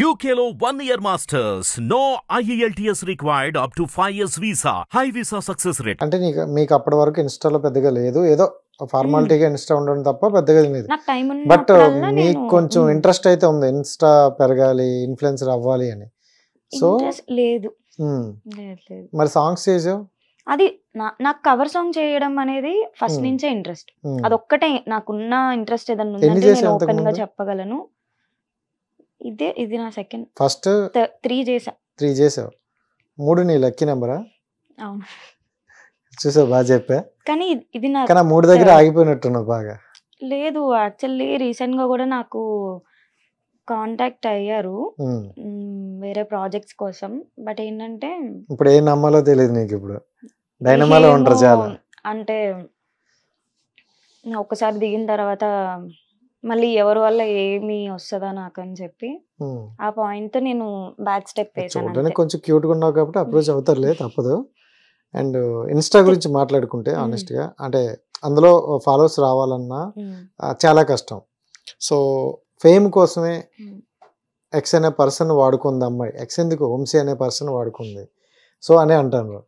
యూకేలో one year masters no IELTS required up to five years visa high visa success rate అంటే నీకు మీకు అప్పటి వరకు ఇన్స్టాలో పెద్దగా లేదు ఏదో ఫార్మాలిటీగా ఇన్స్టా hmm. ఉండడం తప్ప పెద్దగా లేదు బట్ uh, మీకు కొంచెం ఇంట్రెస్ట్ hmm. అయితే ఉంది ఇన్స్టా పెరగాలి ఇన్ఫ్లుయెన్సర్ అవ్వాలి అని సో hmm. లేదు మరి సాంగ్స్ చేసావు అది నాకు కవర్ సాంగ్ చేయడం అనేది ఫస్ట్ నుంచే ఇంట్రెస్ట్ అదొక్కటే నాకున్న ఇంట్రెస్ట్ ఏదన్నా ఉందంటే నేను ఓపెన్ గా చెప్పగలను ఇదే ఇది నా సెకండ్ ఫస్ట్ త్రీ చేసా త్రీ చేసావు మూడు నీ లక్కీ నెంబరా అవును చూసావు బాగా చెప్పా కానీ ఇది నా మూడు దగ్గర ఆగిపోయినట్టున్నావు బాగా లేదు యాక్చువల్లీ రీసెంట్ గా కూడా నాకు కాంటాక్ట్ అయ్యారు వేరే ప్రాజెక్ట్స్ కోసం బట్ ఏంటంటే ఇప్పుడు ఏం నమ్మాలో తెలియదు నీకు ఇప్పుడు డైనమాలో ఉంటారు చాలా అంటే ఒకసారి దిగిన తర్వాత మళ్ళీ ఎవరి వల్ల ఏమి వస్తుందా నాకు అని చెప్పి ఆ పాయింట్ నేను బ్యాక్ స్టెప్ చూడడానికి కొంచెం క్యూట్ గా ఉన్నావు కాబట్టి అప్రోచ్ లేదు తప్పదు అండ్ ఇన్స్టా గురించి మాట్లాడుకుంటే ఆనెస్ట్ గా అంటే అందులో ఫాలోవర్స్ రావాలన్నా చాలా కష్టం సో ఫేమ్ కోసమే ఎక్స్ అనే పర్సన్ వాడుకుంది అమ్మాయి ఎక్స్ ఎందుకు వంశీ అనే పర్సన్ వాడుకుంది సో అనే అంటాను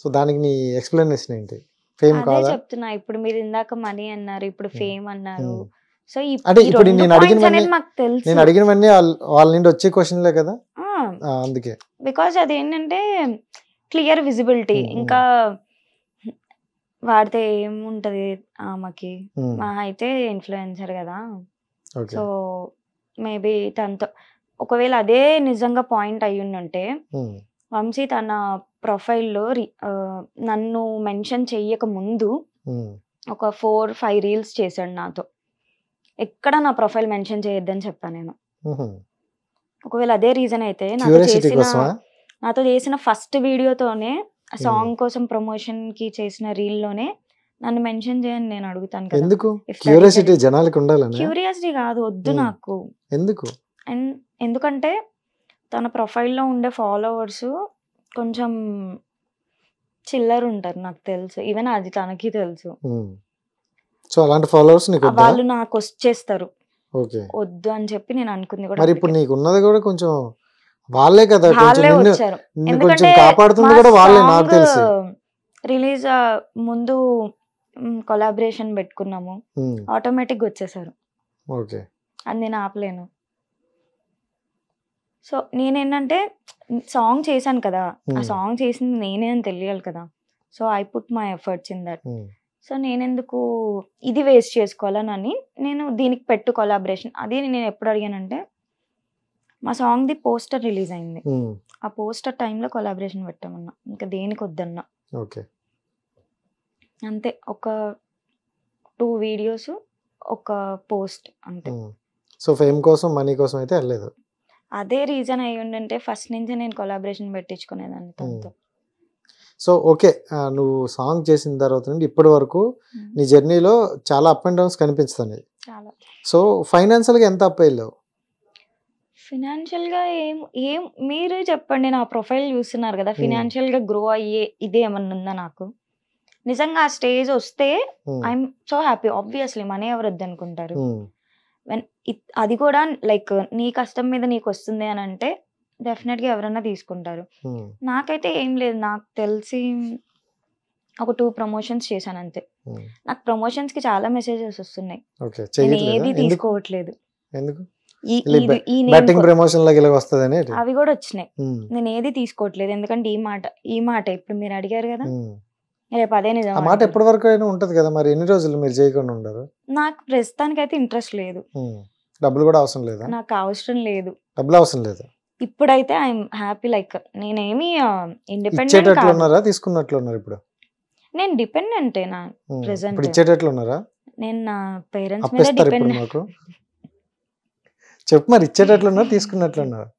సో దానికి నీ ఎక్స్ప్లెనేషన్ ఏంటి ఫేమ్ కాదా చెప్తున్నా ఇప్పుడు మీరు ఇందాక మనీ అన్నారు ఇప్పుడు ఫేమ్ అన్నారు సో అంటే ఇప్పుడు నేను అడిగినవన్నీ నేను అడిగినవన్నీ వాళ్ళ నుండి వచ్చే క్వశ్చన్లే కదా అందుకే బికాజ్ అదేంటంటే క్లియర్ విజిబిలిటీ hmm. ఇంకా వాడితే ఏముంటది ఆమెకి hmm. మా అయితే ఇన్ఫ్లుయెన్సర్ కదా సో మేబీ తనతో ఒకవేళ అదే నిజంగా పాయింట్ అయ్యుందంటే hmm. వంశీ తన ప్రొఫైల్లో నన్ను మెన్షన్ చెయ్యక ముందు ఒక ఫోర్ ఫైవ్ రీల్స్ చేశాడు నాతో ఎక్కడ నా ప్రొఫైల్ మెన్షన్ చేయొద్దని చెప్పాను నేను ఒకవేళ అదే రీజన్ అయితే నాతో చేసిన నాతో చేసిన ఫస్ట్ వీడియోతోనే సాంగ్ కోసం ప్రమోషన్ కి చేసిన రీల్ లోనే నన్ను మెన్షన్ చేయండి నేను అడుగుతాను ఎందుకు క్యూరియాసిటీ జనాలకు ఉండాలని క్యూరియాసిటీ కాదు వద్దు నాకు ఎందుకు అండ్ ఎందుకంటే తన ప్రొఫైల్ లో ఉండే ఫాలోవర్స్ కొంచెం చిల్లర్ ఉంటారు నాకు తెలుసు ఈవెన్ అది తనకి తెలుసు సో అలాంటి ఫాలోవర్స్ నీకు వాళ్ళు నాకు వచ్చేస్తారు ఓకే వద్దు అని చెప్పి నేను అనుకుంది కూడా మరి ఇప్పుడు నీకు ఉన్నది కూడా కొంచెం వాళ్ళే కదా కొంచెం కాపాడుతుంది కూడా వాళ్ళే నాకు తెలుసు రిలీజ్ ముందు కొలాబరేషన్ పెట్టుకున్నాము ఆటోమేటిక్ వచ్చేసారు ఓకే నేను ఆపలేను సో నేనేంటంటే సాంగ్ చేశాను కదా ఆ సాంగ్ చేసింది నేనే అని తెలియాలి కదా so I put my efforts in that so నేనెందుకు ఇది వేస్ట్ చేసుకోవాలని నేను దీనికి పెట్టు కొలాబరేషన్ అది నేను ఎప్పుడు అడిగానంటే మా సాంగ్ ది పోస్టర్ రిలీజ్ అయింది hmm. ఆ పోస్టర్ టైంలో కొలాబరేషన్ పెట్టామన్నా ఇంకా దేనికి వద్దన్నా ఓకే అంతే ఒక టూ వీడియోస్ ఒక పోస్ట్ అంతే hmm. సో ఫేమ్ కోసం మనీ కోసం అయితే వెళ్ళలేదు అదే రీజన్ అయ్యి ఉండంటే ఫస్ట్ నుంచి నేను కొలాబరేషన్ పెట్టించుకునేదాన్ని తనతో hmm. సో ఓకే నువ్వు సాంగ్ చేసిన తర్వాత నుండి ఇప్పటి వరకు నీ జర్నీలో చాలా అప్ అండ్ డౌన్స్ కనిపిస్తుంది సో ఫైనాన్షియల్గా ఎంత అప్ అయ్యావు ఫినాన్షియల్గా ఏం ఏం మీరే చెప్పండి నా ప్రొఫైల్ చూస్తున్నారు కదా ఫినాన్షియల్గా గ్రో అయ్యే ఇది ఏమన్నా ఉందా నాకు నిజంగా ఆ స్టేజ్ వస్తే I'm so happy obviously money ఎవరు అనుకుంటారు అది కూడా లైక్ నీ కష్టం మీద నీకు వస్తుంది అని అంటే డెఫినెట్ గా ఎవరైనా తీసుకుంటారు నాకైతే ఏం లేదు నాకు తెలిసి ఒక టూ ప్రమోషన్స్ చేశాను అంతే నాకు ప్రమోషన్స్ కి చాలా మెసేజెస్ వస్తున్నాయి ఏది తీసుకోవట్లేదు ఎందుకు బ్యాటింగ్ ప్రమోషన్ లాగా అవి కూడా వచ్చినాయి నేను ఏది తీసుకోవట్లేదు ఎందుకంటే ఈ మాట ఈ మాట ఇప్పుడు మీరు అడిగారు కదా రేపు అదే నిజం మాట ఎప్పటి వరకు అయినా ఉంటది కదా మరి ఎన్ని రోజులు మీరు చేయకుండా ఉండరు నాకు ప్రస్తుతానికి అయితే ఇంట్రెస్ట్ లేదు డబ్బులు కూడా అవసరం లేదు నాకు అవసరం లేదు డబ్బులు అవసరం లేదు ఇప్పుడైతే ఐఎమ్ హ్యాపీ లైక్ నేనేమి ఇండిపెండెంట్ తీసుకున్నట్లున్నారు ఇప్పుడు నేను డిపెండెంట్ నా ప్రెసెంట్ ఇచ్చేటట్లున్నారా నేను నా పేరెంట్స్ మీద డిపెండెంట్ చెప్పు మరి ఇచ్చేటట్లున్నారు తీసుకున్నట్లున్నారు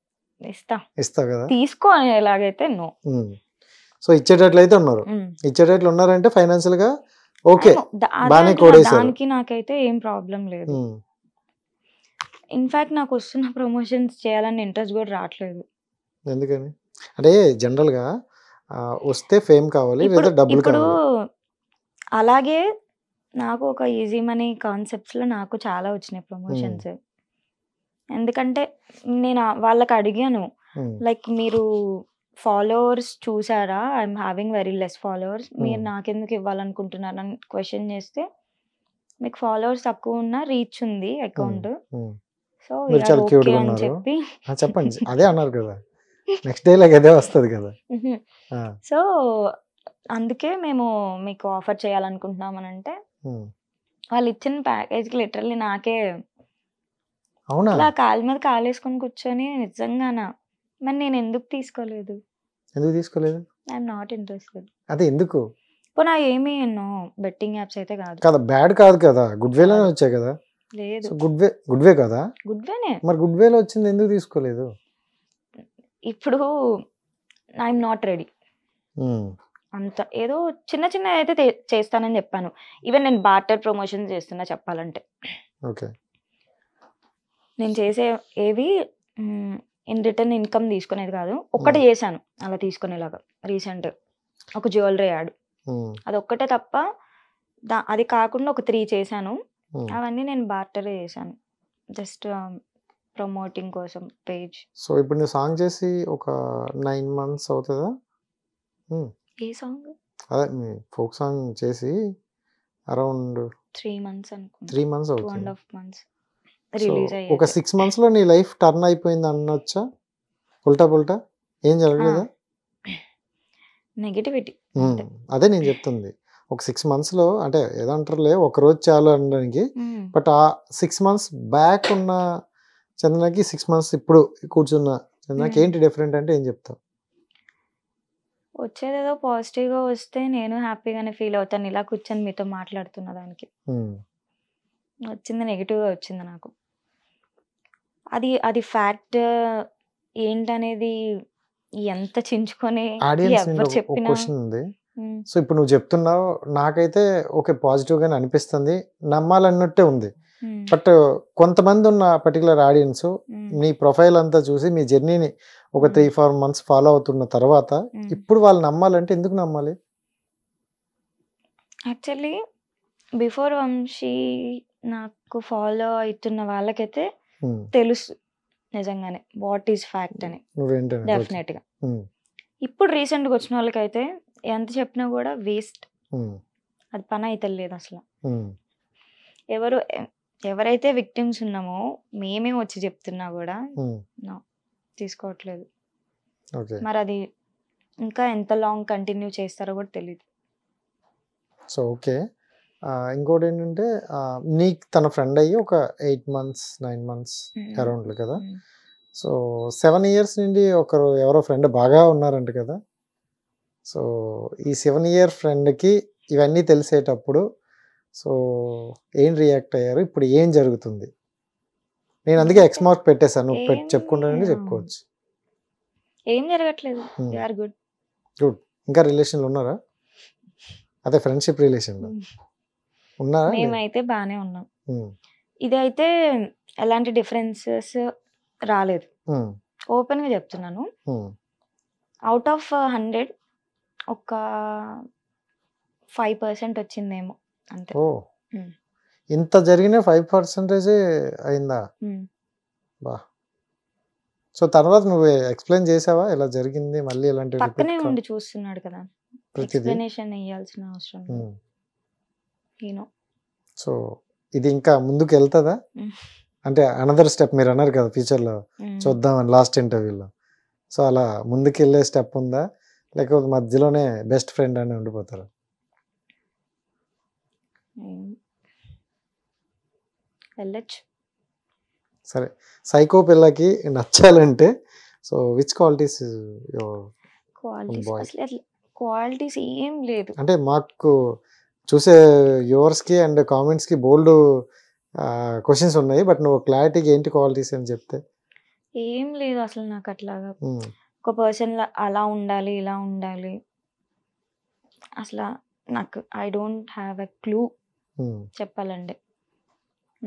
ఇస్తా ఇస్తా కదా తీసుకో ఎలాగైతే నో సో ఇచ్చేటట్లయితే ఉన్నారు ఇచ్చేటట్లు ఉన్నారంటే ఫైనాన్షియల్ గా ఓకే దానికి నాకైతే ఏం ప్రాబ్లం లేదు ఇన్ఫాక్ట్ నాకు వస్తున్న ప్రమోషన్స్ చేయాలని ఇంట్రెస్ట్ కూడా రావట్లేదు ఎందుకని అంటే జనరల్గా వస్తే ఫేమ్ కావాలి లేదా డబ్బులు ఇప్పుడు అలాగే నాకు ఒక ఈజీ మనీ కాన్సెప్ట్స్లో నాకు చాలా వచ్చినాయి ప్రమోషన్స్ ఎందుకంటే నేను వాళ్ళకి అడిగాను లైక్ మీరు ఫాలోవర్స్ చూసారా I'm having very less followers మీరు నాకెందుకు ఇవ్వాలనుకుంటున్నారని క్వశ్చన్ చేస్తే మీకు ఫాలోవర్స్ తక్కువ ఉన్న రీచ్ ఉంది అకౌంట్ సో మీరు చాలా క్యూట్ గా ఉన్నారు చెప్పండి అదే అన్నారు కదా నెక్స్ట్ డే లాగా అదే వస్తుంది కదా సో అందుకే మేము మీకు ఆఫర్ చేయాలనుకుంటున్నాం అని అంటే వాళ్ళు ఇచ్చిన ప్యాకేజ్ కి లిటరల్లీ నాకే అవునా అలా కాలు మీద కాలు వేసుకొని కూర్చొని నిజంగానా మరి నేను ఎందుకు తీసుకోలేదు ఎందుకు తీసుకోలేదు ఐఎమ్ నాట్ ఇంట్రెస్టెడ్ అదే ఎందుకు పోనా ఏమి ఎన్నో బెట్టింగ్ యాప్స్ అయితే కాదు కదా బ్యాడ్ కాదు కదా గుడ్ వేలోనే వచ్చాయి కదా లేదు గుడ్ వే గుడ్ వే కదా గుడ్ వేనే మరి గుడ్ వేలో వచ్చింది ఎందుకు తీసుకోలేదు ఇప్పుడు ఐఎమ్ నాట్ రెడీ అంత ఏదో చిన్న చిన్న అయితే చేస్తానని చెప్పాను ఈవెన్ నేను బార్టర్ ప్రమోషన్ చేస్తున్నా చెప్పాలంటే ఓకే నేను చేసే ఏవి ఇన్ రిటర్న్ ఇన్కమ్ తీసుకునేది కాదు ఒక్కటి చేశాను అలా తీసుకునేలాగా రీసెంట్ ఒక జ్యువెలరీ యాడ్ అది ఒక్కటే తప్ప దా అది కాకుండా ఒక త్రీ చేశాను అవన్నీ నేను బార్టర్ చేశాను జస్ట్ ప్రమోటింగ్ కోసం పేజ్ సో ఇప్పుడు నువ్వు సాంగ్ చేసి ఒక నైన్ మంత్స్ అవుతుందా ఏ సాంగ్ అదే మీ ఫోక్ సాంగ్ చేసి అరౌండ్ త్రీ మంత్స్ అనుకుంటా త్రీ మంత్స్ అవుతుంది అండ్ హాఫ్ మంత్స్ ఒక సిక్స్ మంత్స్ లో నీ లైఫ్ టర్న్ అయిపోయింది అనొచ్చా ఉల్టా పుల్టా ఏం జరగలేదా నెగిటివిటీ అదే నేను చెప్తుంది ఒక సిక్స్ మంత్స్లో అంటే ఏదంటారులే ఒక రోజు చాలు అనడానికి బట్ ఆ సిక్స్ మంత్స్ బ్యాక్ ఉన్న చంద్రకి సిక్స్ మంత్స్ ఇప్పుడు కూర్చున్న చంద్రకి ఏంటి డిఫరెంట్ అంటే ఏం చెప్తావు వచ్చేది ఏదో పాజిటివ్గా వస్తే నేను హ్యాపీగానే ఫీల్ అవుతాను ఇలా కూర్చొని మీతో మాట్లాడుతున్న దానికి వచ్చింది నెగిటివ్గా వచ్చింది నాకు అది అది ఫ్యాక్ట్ ఏంటనేది ఎంత చించుకొని ఎవరు చెప్పినా సో ఇప్పుడు నువ్వు చెప్తున్నావు నాకైతే ఓకే పాజిటివ్ గానే అనిపిస్తుంది నమ్మాలన్నట్టే ఉంది బట్ కొంతమంది ఉన్న పర్టికులర్ ఆడియన్స్ మీ ప్రొఫైల్ అంతా చూసి మీ జర్నీని ఒక త్రీ ఫోర్ మంత్స్ ఫాలో అవుతున్న తర్వాత ఇప్పుడు వాళ్ళు నమ్మాలంటే ఎందుకు నమ్మాలి యాక్చువల్లీ బిఫోర్ వంశీ నాకు ఫాలో అవుతున్న వాళ్ళకైతే తెలుసు నిజంగానే వాట్ ఈస్ ఫ్యాక్ట్ అని డెఫినెట్ గా ఇప్పుడు రీసెంట్ గా వచ్చిన వాళ్ళకైతే ఎంత చెప్పినా కూడా వేస్ట్ అది పని అయితే లేదు అసలు ఎవరు ఎవరైతే విక్టిమ్స్ ఉన్నామో మేమే వచ్చి చెప్తున్నా కూడా తీసుకోవట్లేదు మరి అది ఇంకా ఎంత లాంగ్ కంటిన్యూ చేస్తారో కూడా తెలియదు సో ఓకే ఇంకోటి ఏంటంటే నీకు తన ఫ్రెండ్ అయ్యి ఒక ఎయిట్ మంత్స్ నైన్ మంత్స్ అరౌండ్లు కదా సో సెవెన్ ఇయర్స్ నుండి ఒకరు ఎవరో ఫ్రెండ్ బాగా ఉన్నారంట కదా సో ఈ సెవెన్ ఇయర్ ఫ్రెండ్కి ఇవన్నీ తెలిసేటప్పుడు సో ఏం రియాక్ట్ అయ్యారు ఇప్పుడు ఏం జరుగుతుంది నేను అందుకే ఎక్స్ మార్క్ పెట్టేశాను చెప్పుకుంటానని చెప్పుకోవచ్చు ఏం జరగట్లేదు గుడ్ గుడ్ ఇంకా రిలేషన్లు ఉన్నారా అదే ఫ్రెండ్షిప్ రిలేషన్లో ఉన్నారా మేమైతే బాగానే ఉన్నాం ఇదైతే ఎలాంటి డిఫరెన్సెస్ రాలేదు ఓపెన్ గా చెప్తున్నాను అవుట్ ఆఫ్ హండ్రెడ్ ఒక ఫైవ్ పర్సెంట్ వచ్చిందేమో అంతే ఓ ఇంత జరిగిన ఫైవ్ పర్సెంటేజ్ అయిందా బా సో తర్వాత నువ్వు ఎక్స్ప్లెయిన్ చేసావా ఇలా జరిగింది మళ్ళీ ఇలాంటి పక్కనే ఉండి చూస్తున్నాడు కదా ఎక్స్ప్లెనేషన్ వేయాల్సిన అవసరం యూనో సో ఇది ఇంకా ముందుకు వెళ్తుందా అంటే అనదర్ స్టెప్ మీరు అన్నారు కదా ఫ్యూచర్లో చూద్దామని లాస్ట్ ఇంటర్వ్యూలో సో అలా ముందుకు వెళ్ళే స్టెప్ ఉందా లేకపోతే మధ్యలోనే బెస్ట్ ఫ్రెండ్ అని ఉండిపోతారు సరే సైకో పిల్లకి నచ్చాలంటే so which qualities qualities qualities ఏం లేదు అంటే మాకు చూసే కి అండ్ కామెంట్స్కి బోల్డ్ క్వశ్చన్స్ ఉన్నాయి బట్ నువ్వు క్లారిటీకి ఏంటి క్వాలిటీస్ అని చెప్తే ఏం లేదు అసలు నాకు అట్లాగా ఒక పర్సన్ అలా ఉండాలి ఇలా ఉండాలి అసలు నాకు I don't have a clue చెప్పాలండి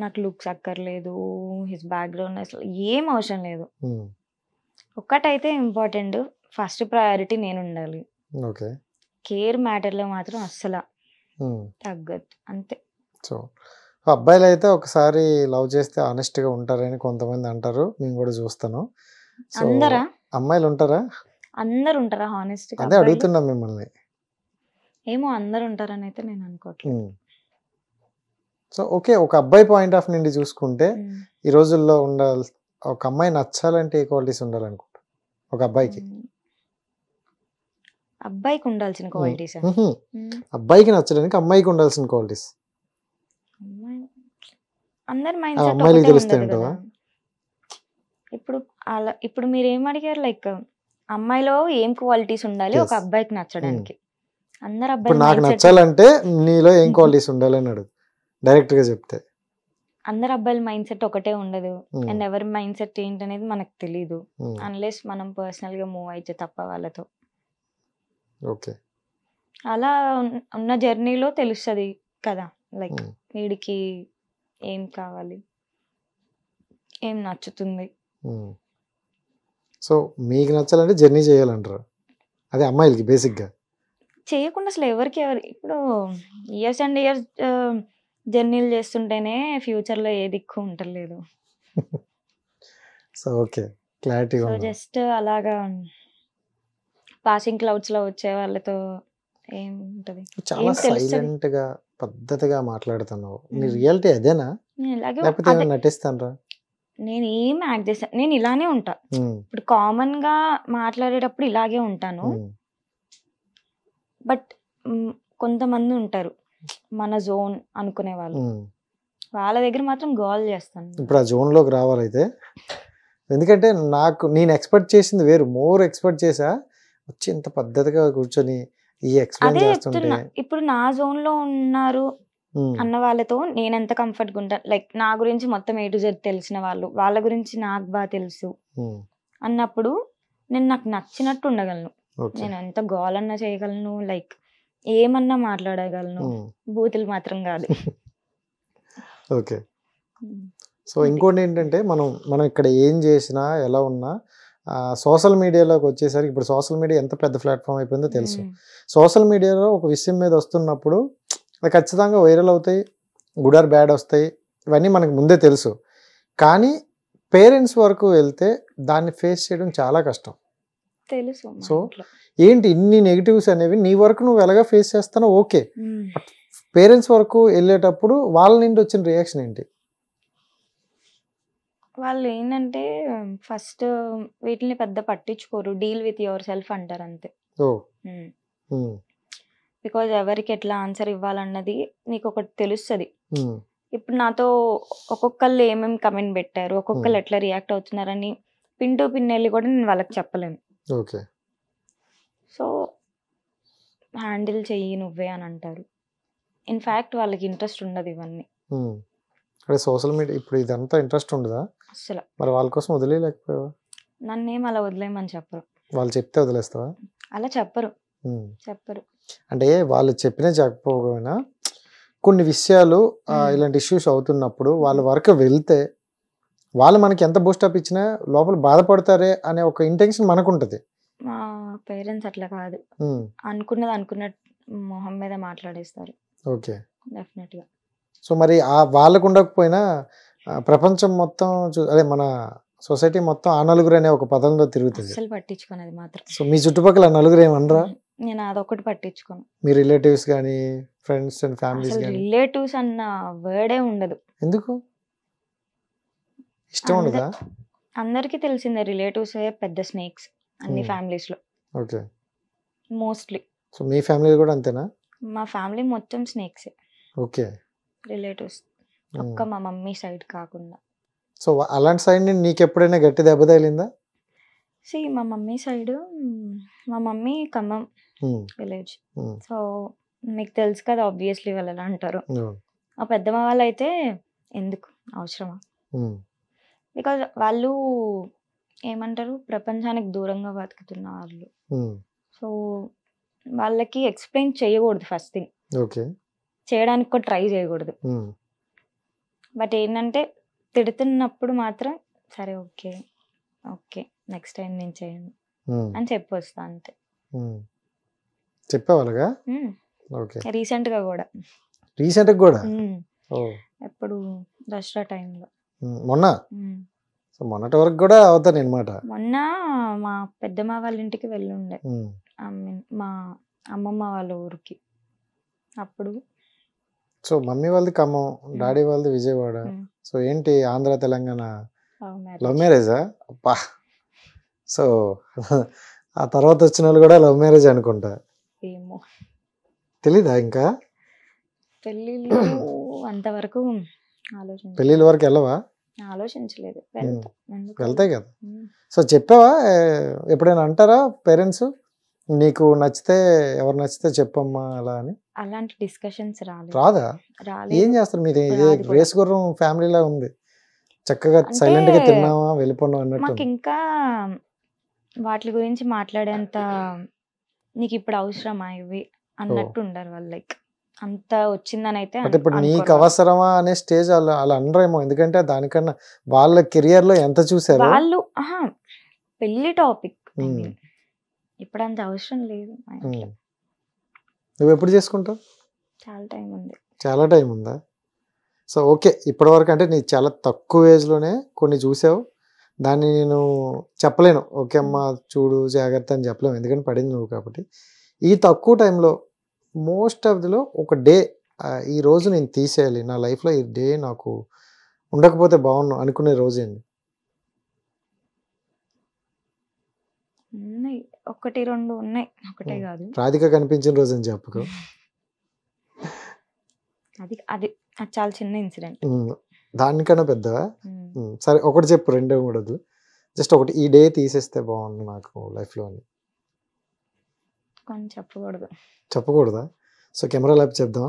నాకు లుక్స్ అక్కర్లేదు హిస్ బ్యాక్గ్రౌండ్ అసలు ఏం అవసరం లేదు hmm. ఒక్కటైతే ఇంపార్టెంట్ ఫస్ట్ ప్రయారిటీ నేను ఉండాలి ఓకే కేర్ మ్యాటర్లో మాత్రం అస్సలా hmm. తగ్గదు అంతే సో అబ్బాయిలు అయితే ఒకసారి లవ్ చేస్తే ఆనెస్ట్గా ఉంటారని కొంతమంది అంటారు మేము కూడా చూస్తాను అందరా అమ్మాయిలు ఉంటారా అందరు ఉంటారా హానెస్ట్ అదే అడుగుతున్నాం మిమ్మల్ని ఏమో అందరు ఉంటారని అయితే నేను అనుకోవట్లేదు సో ఓకే ఒక అబ్బాయి పాయింట్ ఆఫ్ నుండి చూసుకుంటే ఈ రోజుల్లో ఉండాలి ఒక అమ్మాయి నచ్చాలంటే ఏ క్వాలిటీస్ ఉండాలనుకుంటా ఒక అబ్బాయికి అబ్బాయికి ఉండాల్సిన క్వాలిటీస్ అబ్బాయికి నచ్చడానికి అమ్మాయికి ఉండాల్సిన క్వాలిటీస్ అందరి మైండ్ సెట్ అమ్మాయిలకి తెలుస్తాయి ఇప్పుడు అలా ఇప్పుడు మీరు ఏం అడిగారు లైక్ అమ్మాయిలో ఏం క్వాలిటీస్ ఉండాలి ఒక అబ్బాయికి నచ్చడానికి hmm. అందరు అబ్బాయి నాకు నచ్చాలంటే నీలో ఏం క్వాలిటీస్ ఉండాలి అని అడుగు డైరెక్ట్ గా చెప్తే అందరు అబ్బాయిల మైండ్ సెట్ ఒకటే ఉండదు అండ్ hmm. ఎవరి మైండ్ సెట్ ఏంటనేది మనకు తెలియదు అన్లెస్ hmm. మనం పర్సనల్ గా మూవ్ అయితే తప్ప వాళ్ళతో ఓకే అలా ఉన్న జర్నీలో తెలుస్తుంది కదా లైక్ వీడికి ఏం కావాలి ఏం నచ్చుతుంది సో మీకు నచ్చాలంటే జర్నీ చేయాలంటారు అదే అమ్మాయిలకి బేసిక్గా చేయకుండా అసలు ఎవరికి ఎవరు ఇప్పుడు ఇయర్స్ అండ్ ఇయర్స్ జర్నీలు చేస్తుంటేనే ఫ్యూచర్లో ఏ దిక్కు ఉంటలేదు సో ఓకే క్లారిటీగా జస్ట్ అలాగా పాసింగ్ క్లౌడ్స్లో వచ్చే వాళ్ళతో ఏముంటది చాలా సైలెంట్గా పద్ధతిగా మాట్లాడుతున్నావు మీ రియాలిటీ అదేనా లేకపోతే రా నేను ఏం యాక్ట్ చేసా నేను ఇలానే ఉంటా ఇప్పుడు కామన్ గా మాట్లాడేటప్పుడు ఇలాగే ఉంటాను బట్ కొంతమంది ఉంటారు మన జోన్ అనుకునే వాళ్ళు వాళ్ళ దగ్గర మాత్రం గోల్ చేస్తాను ఇప్పుడు ఆ జోన్ లోకి రావాలైతే ఎందుకంటే నాకు నేను ఎక్స్పెక్ట్ చేసింది వేరు మోర్ ఎక్స్పెక్ట్ చేసా వచ్చి ఇంత పద్ధతిగా కూర్చొని ఈ ఎక్స్ప్లెయిన్ చేస్తుంటే ఇప్పుడు నా జోన్ లో ఉన్నారు అన్న వాళ్ళతో నేను ఎంత కంఫర్ట్గా ఉంటాను లైక్ నా గురించి మొత్తం ఏ టు జెడ్ తెలిసిన వాళ్ళు వాళ్ళ గురించి నాకు బాగా తెలుసు అన్నప్పుడు నేను నాకు నచ్చినట్టు ఉండగలను నేను ఎంత గోలన్నా చేయగలను లైక్ ఏమన్నా మాట్లాడగలను బూతులు మాత్రం కాదు ఓకే సో ఇంకోటి ఏంటంటే మనం మనం ఇక్కడ ఏం చేసినా ఎలా ఉన్నా సోషల్ మీడియాలోకి వచ్చేసరికి ఇప్పుడు సోషల్ మీడియా ఎంత పెద్ద ప్లాట్ఫామ్ అయిపోయిందో తెలుసు సోషల్ మీడియాలో ఒక విషయం మీద వస్తున్నప్పుడు అవి ఖచ్చితంగా వైరల్ అవుతాయి గుడ్ ఆర్ బ్యాడ్ వస్తాయి ఇవన్నీ మనకు ముందే తెలుసు కానీ పేరెంట్స్ వరకు వెళ్తే దాన్ని ఫేస్ చేయడం చాలా కష్టం తెలుసు సో ఏంటి ఇన్ని నెగిటివ్స్ అనేవి నీ వరకు నువ్వు ఎలాగా ఫేస్ చేస్తానో ఓకే పేరెంట్స్ వరకు వెళ్ళేటప్పుడు వాళ్ళ నుండి వచ్చిన రియాక్షన్ ఏంటి వాళ్ళు ఏంటంటే ఫస్ట్ వీటిని పెద్ద పట్టించుకోరు డీల్ విత్ యువర్ సెల్ఫ్ అంటారు అంతే బికాజ్ ఎవరికి ఎట్లా ఆన్సర్ ఇవ్వాలన్నది నీకు ఒకటి తెలుస్తుంది hmm. ఇప్పుడు నాతో ఒక్కొక్కళ్ళు ఏమేమి కమెంట్ పెట్టారు ఒక్కొక్కళ్ళు hmm. ఎట్లా రియాక్ట్ అవుతున్నారని పిన్ టు పిన్ వెళ్ళి కూడా నేను వాళ్ళకి చెప్పలేను ఓకే సో హ్యాండిల్ చెయ్యి నువ్వే అని అంటారు ఇన్ఫ్యాక్ట్ వాళ్ళకి ఇంట్రెస్ట్ ఉండదు ఇవన్నీ అంటే సోషల్ మీడియా ఇప్పుడు ఇదంతా ఇంట్రెస్ట్ ఉండదా అసలు మరి వాళ్ళ కోసం వదిలేయలేకపోయావా నన్నేం అలా వదిలేయమని చెప్పరు వాళ్ళు చెప్తే వదిలేస్తావా అలా చెప్పరు hmm. చెప్పరు అంటే వాళ్ళు చెప్పినా చెప్పకపోయినా కొన్ని విషయాలు ఇలాంటి ఇష్యూస్ అవుతున్నప్పుడు వాళ్ళ వరకు వెళ్తే వాళ్ళు మనకి ఎంత బూస్టప్ ఇచ్చినా లోపల బాధపడతారే అనే ఒక ఇంటెన్షన్ మనకు మా పేరెంట్స్ అట్లా కాదు అనుకున్నది అనుకున్నట్టు మొహం మీద మాట్లాడేస్తారు ఓకే సో మరి ఆ వాళ్ళకు ఉండకపోయినా ప్రపంచం మొత్తం అదే మన సొసైటీ మొత్తం ఆ నలుగురు అనే ఒక పదంలో తిరుగుతుంది అసలు పట్టించుకునేది మాత్రం సో మీ చుట్టుపక్కల నలుగురు ఏమన్నారా నేను అదొకటి పట్టించుకోను మీ రిలేటివ్స్ కానీ ఫ్రెండ్స్ అండ్ ఫ్యామిలీస్ కానీ రిలేటివ్స్ అన్న వర్డే ఉండదు ఎందుకు ఇష్టం ఉండదా అందరికీ తెలిసిందే రిలేటివ్స్ పెద్ద స్నేక్స్ అన్ని ఫ్యామిలీస్ లో ఓకే మోస్ట్లీ సో మీ ఫ్యామిలీ కూడా అంతేనా మా ఫ్యామిలీ మొత్తం స్నేక్స్ ఓకే రిలేటివ్స్ ఒక్క మా మమ్మీ సైడ్ కాకుండా సో అలాంటి సైడ్ నేను నీకు ఎప్పుడైనా గట్టి దెబ్బ తగిలిందా సి మా మమ్మీ సైడ్ మా మమ్మీ ఖమ్మం విలేజ్ సో మీకు తెలుసు కదా ఆబ్వియస్లీ వెళ్ళాలి అంటారు ఆ పెద్దమ్మ వాళ్ళు అయితే ఎందుకు అవసరమా బికాజ్ వాళ్ళు ఏమంటారు ప్రపంచానికి దూరంగా బతుకుతున్న వాళ్ళు సో వాళ్ళకి ఎక్స్ప్లెయిన్ చేయకూడదు ఫస్ట్ థింగ్ చేయడానికి కూడా ట్రై చేయకూడదు బట్ ఏంటంటే తిడుతున్నప్పుడు మాత్రం సరే ఓకే ఓకే నెక్స్ట్ టైం నేను చేయను అని చెప్పొస్తా అంతే చెప్పావాలగా ఓకే రీసెంట్ గా కూడా రీసెంట్ గా కూడా ఎప్పుడు దసరా టైంలో మొన్న సో మొన్నటి వరకు కూడా అవుతాను అనమాట మొన్న మా పెద్దమ్మ వాళ్ళ ఇంటికి వెళ్ళుండే మా అమ్మమ్మ వాళ్ళ ఊరికి అప్పుడు సో మమ్మీ వాళ్ళది ఖమ్మం డాడీ వాళ్ళది విజయవాడ సో ఏంటి ఆంధ్ర తెలంగాణ లవ్ మ్యారేజా అప్పా సో ఆ తర్వాత వచ్చిన వాళ్ళు కూడా లవ్ మ్యారేజ్ అనుకుంటా ఏమో తెలీదా ఇంకా పెళ్ళిళ్ళు అంతవరకు ఆలోచన పెళ్ళిళ్ళ వరకు వెళ్ళవా ఆలోచించలేదు వెళ్తాయి కదా సో చెప్పావా ఎప్పుడైనా అంటారా పేరెంట్స్ నీకు నచ్చితే ఎవరు నచ్చితే చెప్పమ్మా అలా అని అలాంటి డిస్కషన్స్ రాలేదు రాదా ఏం చేస్తారు మీరు ఇదే గ్రేస్ గుర్రం ఫ్యామిలీలా ఉంది చక్కగా సైలెంట్ గా తిన్నావా వెళ్ళిపోవడం అన్నట్టు ఇంకా వాటి గురించి మాట్లాడేంత నీకు ఇప్పుడు అవసరమా ఇవి అన్నట్టు ఉండరు వాళ్ళు లైక్ అంత వచ్చిందని అయితే అంటే ఇప్పుడు నీకు అవసరమా అనే స్టేజ్ అలా అలా అనరేమో ఎందుకంటే దానికన్నా వాళ్ళ కెరియర్ లో ఎంత చూసారు వాళ్ళు పెళ్లి టాపిక్ ఇప్పుడు అంత అవసరం లేదు నువ్వు ఎప్పుడు చేసుకుంటావు చాలా టైం ఉంది చాలా టైం ఉందా సో ఓకే ఇప్పటివరకు అంటే నీ చాలా తక్కువ ఏజ్లోనే కొన్ని చూసావు దాన్ని నేను చెప్పలేను ఓకే అమ్మ చూడు జాగ్రత్త అని చెప్పలేము ఎందుకంటే పడింది నువ్వు కాబట్టి ఈ తక్కువ టైంలో మోస్ట్ ఆఫ్ దిలో ఒక డే ఈ రోజు నేను తీసేయాలి నా లైఫ్లో ఈ డే నాకు ఉండకపోతే బాగున్నాను అనుకునే రోజు ఏంది ఒకటి రెండు ఉన్నాయి ఒకటే కాదు రాధిక కనిపించిన రోజు అని చెప్పకు అది అది చాలా చిన్న ఇన్సిడెంట్ దానికన్నా పెద్దవా సరే ఒకటి చెప్పు రెండే మూడు జస్ట్ ఒకటి ఈ డే తీసేస్తే బాగుంది నాకు లైఫ్లో అని చెప్పకూడదు చెప్పకూడదా సో కెమెరా ల్యాబ్ చెప్దాం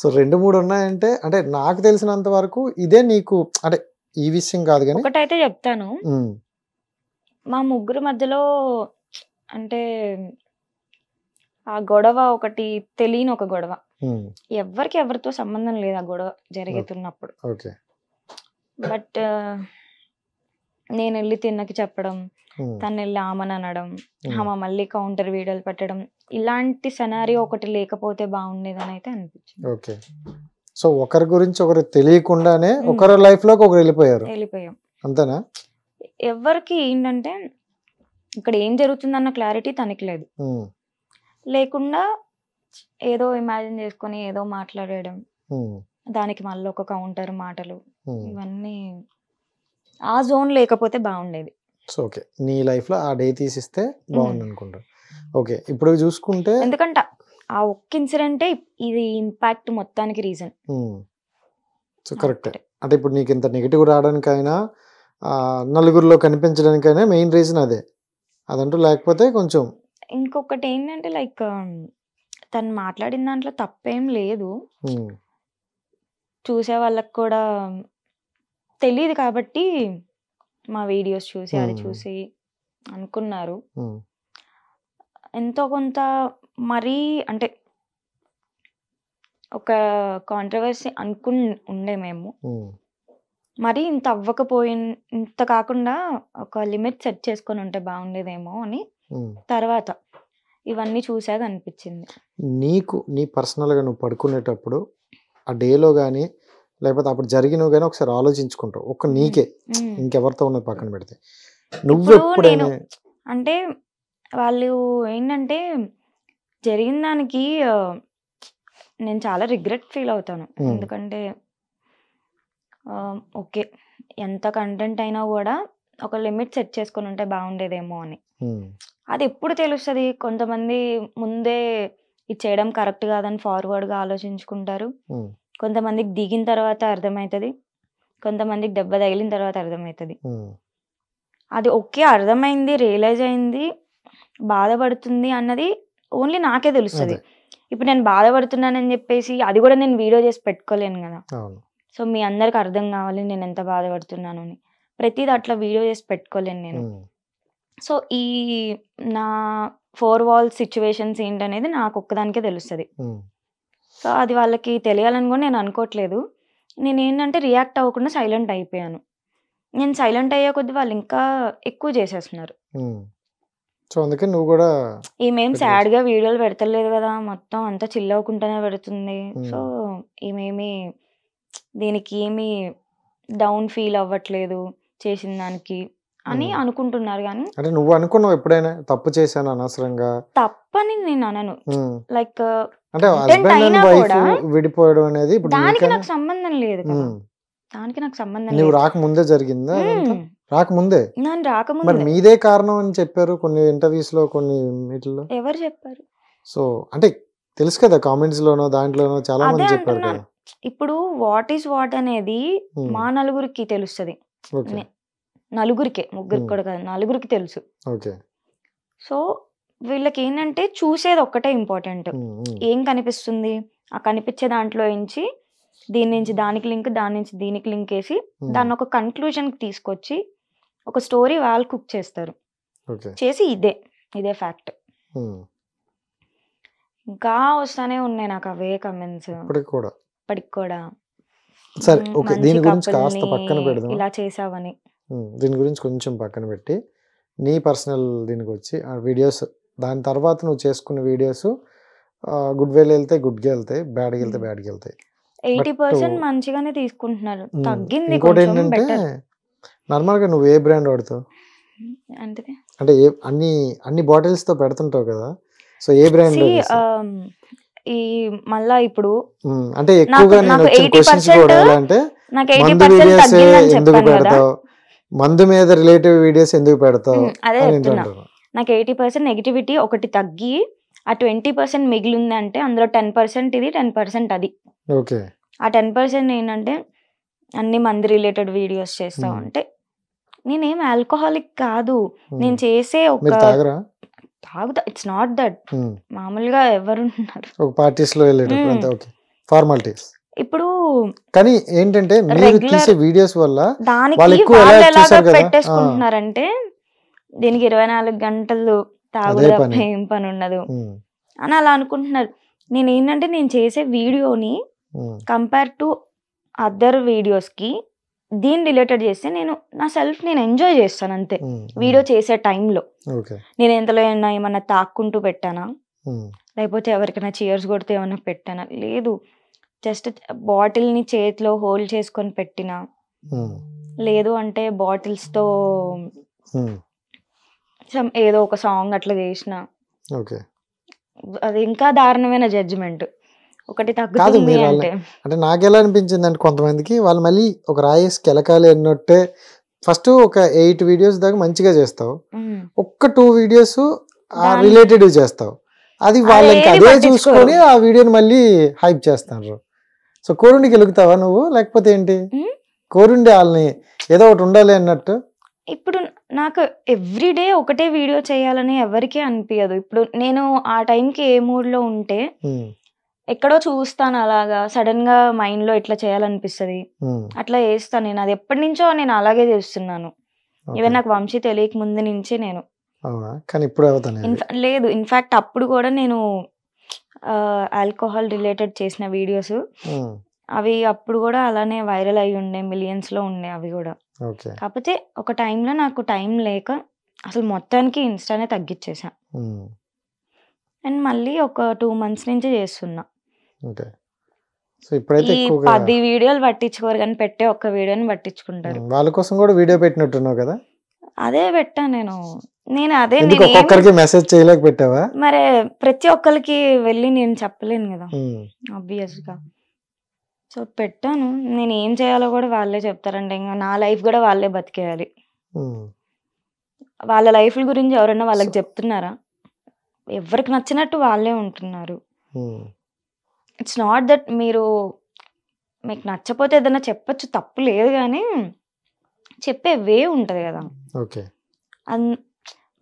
సో రెండు మూడు ఉన్నాయంటే అంటే నాకు తెలిసినంత వరకు ఇదే నీకు అంటే ఈ విషయం కాదు కానీ అయితే చెప్తాను మా ముగ్గురు మధ్యలో అంటే ఆ గొడవ ఒకటి తెలియని ఒక గొడవ ఎవరికి ఎవరితో సంబంధం లేదు ఆ గొడవ జరుగుతున్నప్పుడు బట్ నేను వెళ్ళి తిన్నకి చెప్పడం తను వెళ్ళి ఆమెను అనడం ఆమె మళ్ళీ కౌంటర్ వీడియోలు పెట్టడం ఇలాంటి సెనారీ ఒకటి లేకపోతే బాగుండేదని అయితే అనిపించింది సో ఒకరి గురించి ఒకరు తెలియకుండానే ఒకరి లైఫ్ లో ఒకరు వెళ్ళిపోయారు వెళ్ళిపోయాం అంతేనా ఎవరికి ఏంటంటే ఇక్కడ ఏం జరుగుతుందన్న క్లారిటీ తనకి లేదు లేకుండా ఏదో ఇమాజిన్ చేసుకుని ఏదో మాట్లాడడం దానికి మళ్ళీ ఒక కౌంటర్ మాటలు ఇవన్నీ ఆ జోన్ లేకపోతే బాగుండేది సో ఓకే నీ లైఫ్ లో ఆ డే తీసిస్తే బాగుంది అనుకుంటా ఓకే ఇప్పుడు చూసుకుంటే ఎందుకంటే ఆ ఒక్క ఇన్సిడెంటే ఇది ఇంపాక్ట్ మొత్తానికి రీజన్ సో కరెక్ట్ అంటే ఇప్పుడు నీకు ఇంత నెగిటివ్ రావడానికైనా నలుగురిలో కనిపించడానికైనా మెయిన్ రీజన్ అదే అదంటూ లేకపోతే కొంచెం ఇంకొకటి ఏంటంటే లైక్ um, తను మాట్లాడిన దాంట్లో తప్పేం లేదు చూసే వాళ్ళకి కూడా తెలియదు కాబట్టి మా వీడియోస్ చూసి అది చూసి అనుకున్నారు ఎంతో కొంత మరీ అంటే ఒక కాంట్రవర్సీ అనుకు ఉండే మేము మరి ఇంత అవ్వకపోయి ఇంత కాకుండా ఒక లిమిట్ సెట్ చేసుకొని ఉంటే బాగుండేదేమో అని తర్వాత ఇవన్నీ చూసాక అనిపించింది నీకు నీ పర్సనల్గా నువ్వు పడుకునేటప్పుడు ఆ డేలో కానీ లేకపోతే అప్పుడు జరిగినవి కానీ ఒకసారి ఆలోచించుకుంటావు ఒక్క నీకే ఇంకెవరితో ఉన్నది పక్కన పెడితే నువ్వు అంటే వాళ్ళు ఏంటంటే జరిగిన దానికి నేను చాలా రిగ్రెట్ ఫీల్ అవుతాను ఎందుకంటే ఓకే ఎంత కంటెంట్ అయినా కూడా ఒక లిమిట్ సెట్ చేసుకుని ఉంటే బాగుండేదేమో అని అది ఎప్పుడు తెలుస్తుంది కొంతమంది ముందే ఇది చేయడం కరెక్ట్ కాదని ఫార్వర్డ్గా ఆలోచించుకుంటారు కొంతమందికి దిగిన తర్వాత అర్థమవుతుంది కొంతమందికి దెబ్బ తగిలిన తర్వాత అర్థమవుతుంది అది ఓకే అర్థమైంది రియలైజ్ అయింది బాధపడుతుంది అన్నది ఓన్లీ నాకే తెలుస్తుంది ఇప్పుడు నేను బాధపడుతున్నానని చెప్పేసి అది కూడా నేను వీడియో చేసి పెట్టుకోలేను కదా సో మీ అందరికి అర్థం కావాలి నేను ఎంత బాధపడుతున్నాను అని ప్రతి దాంట్లో వీడియో చేసి పెట్టుకోలేను నేను సో ఈ నా ఫోర్ వాల్ సిచ్యువేషన్స్ ఏంటనేది నాకు ఒక్కదానికే తెలుస్తుంది సో అది వాళ్ళకి తెలియాలని కూడా నేను అనుకోవట్లేదు నేను ఏంటంటే రియాక్ట్ అవ్వకుండా సైలెంట్ అయిపోయాను నేను సైలెంట్ అయ్యే కొద్ది వాళ్ళు ఇంకా ఎక్కువ చేసేస్తున్నారు సో అందుకే నువ్వు కూడా ఈమెం సాడ్ గా వీడియోలు పెడతలేదు కదా మొత్తం అంతా చిల్ అవ్వకుండానే పెడుతుంది సో ఈమెమి దీనికి ఏమి డౌన్ ఫీల్ అవ్వట్లేదు చేసిన దానికి అని అనుకుంటున్నారు కానీ అంటే నువ్వు అనుకున్నావు ఎప్పుడైనా తప్పు చేశాను అనవసరంగా తప్పని నేను అనను లైక్ అంటే విడిపోవడం అనేది దానికి నాకు సంబంధం లేదు దానికి నాకు సంబంధం నువ్వు రాకముందే జరిగిందా రాకముందే నేను రాకముందే మరి మీదే కారణం అని చెప్పారు కొన్ని ఇంటర్వ్యూస్ లో కొన్ని వీటిల్లో ఎవరు చెప్పారు సో అంటే తెలుసు కదా కామెంట్స్ లోనో దాంట్లోనో చాలా మంది చెప్పారు ఇప్పుడు వాట్ ఈస్ వాట్ అనేది మా నలుగురికి తెలుస్తుంది నలుగురికే ముగ్గురికి కూడా కాదు నలుగురికి తెలుసు సో వీళ్ళకి ఏంటంటే చూసేది ఒక్కటే ఇంపార్టెంట్ ఏం కనిపిస్తుంది ఆ కనిపించే దాంట్లో నుంచి దీని నుంచి దానికి లింక్ దాని నుంచి దీనికి లింక్ వేసి దాన్ని ఒక కన్క్లూజన్కి తీసుకొచ్చి ఒక స్టోరీ వాళ్ళు కుక్ చేస్తారు చేసి ఇదే ఇదే ఫ్యాక్ట్ ఇంకా వస్తానే ఉన్నాయి నాకు అవే కమెంట్స్ ఇప్పటికి కూడా సరే ఓకే దీని గురించి కాస్త పక్కన పెడదాం ఇలా చేసావని దీని గురించి కొంచెం పక్కన పెట్టి నీ పర్సనల్ దీనికి వచ్చి ఆ వీడియోస్ దాని తర్వాత నువ్వు చేసుకున్న వీడియోస్ గుడ్ వేలు వెళ్తే గుడ్గా వెళ్తాయి బ్యాడ్కి వెళ్తే బ్యాడ్కి వెళ్తాయి ఎయిటీ పర్సెంట్ మంచిగానే తీసుకుంటున్నారు తగ్గింది ఇంకోటి ఏంటంటే నార్మల్గా నువ్వు ఏ బ్రాండ్ వాడుతావు అంటే అంటే ఏ అన్ని అన్ని బాటిల్స్తో పెడుతుంటావు కదా సో ఏ బ్రాండ్ ఈ మళ్ళా ఇప్పుడు అంటే ఎక్కువగా నాకు ఎయిటీ పర్సెంట్ నాకు ఎయిటీ పర్సెంట్ తగ్గిందని కదా మందు మీద రిలేటివ్ వీడియోస్ ఎందుకు పెడతావు అదే చెప్తున్నా నాకు ఎయిటీ పర్సెంట్ నెగిటివిటీ ఒకటి తగ్గి ఆ ట్వంటీ పర్సెంట్ మిగిలింది అంటే అందులో టెన్ పర్సెంట్ ఇది టెన్ పర్సెంట్ అది ఓకే ఆ టెన్ పర్సెంట్ ఏంటంటే అన్ని మంది రిలేటెడ్ వీడియోస్ చేస్తా ఉంటే నేనేం ఆల్కహాలిక్ కాదు నేను చేసే ఒక తాగుతా ఇట్స్ నాట్ దట్ మామూలుగా ఎవరున్నారు ఒక పార్టీస్ లో hmm. ఓకే ఫార్మాలిటీస్ ఇప్పుడు కానీ ఏంటంటే మీరు తీసే వీడియోస్ వల్ల దానికి పెట్టేసుకుంటున్నారంటే దీనికి ఇరవై నాలుగు గంటలు తాగుదా ఏం పని ఉండదు hmm. అని అలా అనుకుంటున్నారు నేను ఏంటంటే నేను చేసే వీడియోని కంపేర్ టు అదర్ వీడియోస్కి దీన్ని రిలేటెడ్ చేస్తే నేను నా సెల్ఫ్ నేను ఎంజాయ్ చేస్తాను అంతే వీడియో చేసే టైంలో నేను ఎంతలో ఏమన్నా ఏమన్నా తాక్కుంటూ పెట్టానా లేకపోతే ఎవరికైనా చీర్స్ కొడితే ఏమన్నా పెట్టానా లేదు జస్ట్ బాటిల్ని చేతిలో హోల్డ్ చేసుకొని పెట్టినా లేదు అంటే బాటిల్స్తో ఏదో ఒక సాంగ్ అట్లా చేసిన అది ఇంకా దారుణమైన జడ్జిమెంట్ ఒకటి కాదు మీరు అంటే నాకు ఎలా అనిపించింది అంటే కొంతమందికి వాళ్ళు మళ్ళీ ఒక రాయేసి కెలకాలి అన్నట్టే ఫస్ట్ ఒక ఎయిట్ వీడియోస్ దాకా మంచిగా చేస్తావు ఒక్క టూ వీడియోస్ రిలేటెడ్ చేస్తావు అది వాళ్ళ అదే చూసుకొని ఆ వీడియోని మళ్ళీ హైప్ చేస్తారు సో కోరుండి గెలుగుతావా నువ్వు లేకపోతే ఏంటి కోరుండి వాళ్ళని ఏదో ఒకటి ఉండాలి అన్నట్టు ఇప్పుడు నాకు ఎవ్రీడే ఒకటే వీడియో చేయాలని ఎవరికీ అనిపించదు ఇప్పుడు నేను ఆ టైంకి ఏ మూడ్లో ఉంటే ఎక్కడో చూస్తాను అలాగా సడన్ గా మైండ్ లో ఇట్లా చేయాలనిపిస్తుంది hmm. అట్లా చేస్తాను నేను అది ఎప్పటి నుంచో నేను అలాగే చేస్తున్నాను ఈవెన్ నాకు వంశీ తెలియక ముందు నుంచి నేను లేదు ఇన్ఫాక్ట్ అప్పుడు కూడా నేను ఆల్కహాల్ రిలేటెడ్ చేసిన వీడియోస్ hmm. అవి అప్పుడు కూడా అలానే వైరల్ అయి ఉండే మిలియన్స్ లో ఉండే అవి కూడా కాకపోతే ఒక టైంలో నాకు టైం లేక అసలు మొత్తానికి ఇన్స్టానే తగ్గించేసా అండ్ hmm. మళ్ళీ ఒక టూ మంత్స్ నుంచి చేస్తున్నా ఓకే పది వీడియోలు పట్టించుకోరు కానీ పెట్టే ఒక్క వీడియోని పట్టించుకుంటారు వాళ్ళ కోసం కూడా వీడియో పెట్టినట్టున్నావు కదా అదే పెట్టా నేను నేను అదే ఒక్కొక్కరికి మెసేజ్ చేయలేక పెట్టావా మరి ప్రతి ఒక్కరికి వెళ్ళి నేను చెప్పలేను కదా ఆబ్వియస్ గా సో పెట్టాను నేను ఏం చేయాలో కూడా వాళ్ళే చెప్తారండి ఇంకా నా లైఫ్ కూడా వాళ్ళే బతికేయాలి వాళ్ళ లైఫ్ గురించి ఎవరైనా వాళ్ళకి చెప్తున్నారా ఎవరికి నచ్చినట్టు వాళ్ళే ఉంటున్నారు ఇట్స్ నాట్ దట్ మీరు మీకు నచ్చపోతే ఏదైనా చెప్పచ్చు తప్పు లేదు కానీ చెప్పే వే ఉంటుంది కదా ఓకే